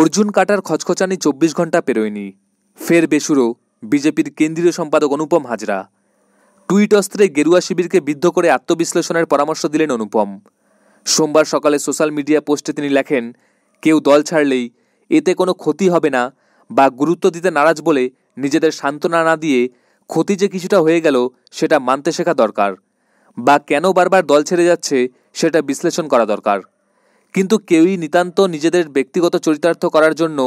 অর্জুন কাটার খচখচানি চব্বিশ ঘন্টা পেরোয়নি ফের বেসুরো বিজেপির কেন্দ্রীয় সম্পাদক অনুপম হাজরা টুইট অস্ত্রে গেরুয়া শিবিরকে বিদ্ধ করে আত্মবিশ্লেষণের পরামর্শ দিলেন অনুপম সোমবার সকালে সোশ্যাল মিডিয়া পোস্টে তিনি লেখেন কেউ দল ছাড়লেই এতে কোনো ক্ষতি হবে না বা গুরুত্ব দিতে নারাজ বলে নিজেদের সান্ত্বনা না দিয়ে ক্ষতি যে কিছুটা হয়ে গেল সেটা মানতে শেখা দরকার বা কেন বারবার দল ছেড়ে যাচ্ছে সেটা বিশ্লেষণ করা দরকার কিন্তু কেউই নিতান্ত নিজেদের ব্যক্তিগত চরিতার্থ করার জন্য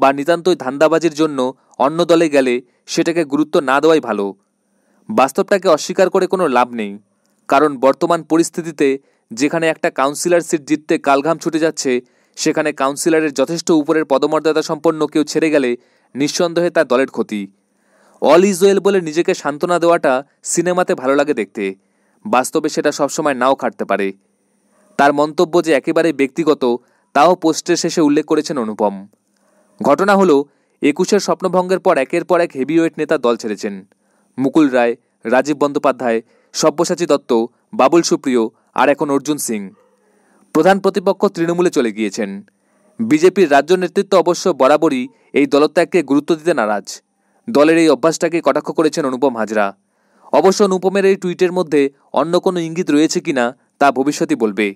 বা নিতান্তই ধান্দাবাজির জন্য অন্য দলে গেলে সেটাকে গুরুত্ব না দেওয়াই ভালো বাস্তবটাকে অস্বীকার করে কোনো লাভ নেই কারণ বর্তমান পরিস্থিতিতে যেখানে একটা কাউন্সিলর সিট জিততে কালঘাম ছুটে যাচ্ছে সেখানে কাউন্সিলরের যথেষ্ট উপরের পদমর্যাদা সম্পন্ন কেউ ছেড়ে গেলে নিঃসন্দেহে তার দলের ক্ষতি অল ইজ ওয়েল বলে নিজেকে সান্ত্বনা দেওয়াটা সিনেমাতে ভালো লাগে দেখতে বাস্তবে সেটা সবসময় নাও খাটতে পারে তার মন্তব্য যে একেবারে ব্যক্তিগত তাও পোস্টের শেষে উল্লেখ করেছেন অনুপম ঘটনা হলো একুশের স্বপ্নভঙ্গের পর একের পর এক হেভিওয়েট নেতা দল ছেড়েছেন মুকুল রায় রাজীব বন্দ্যোপাধ্যায় সব্যসাচী দত্ত বাবুল সুপ্রিয় আর এখন অর্জুন সিং প্রধান প্রতিপক্ষ তৃণমূলে চলে গিয়েছেন বিজেপির রাজ্য নেতৃত্ব অবশ্য বরাবরই এই দলত্যাগকে গুরুত্ব দিতে নারাজ দলের এই অভ্যাসটাকে কটাক্ষ করেছেন অনুপম হাজরা অবশ্য অনুপমের এই টুইটের মধ্যে অন্য কোনো ইঙ্গিত রয়েছে কিনা তা ভবিষ্যতই বলবে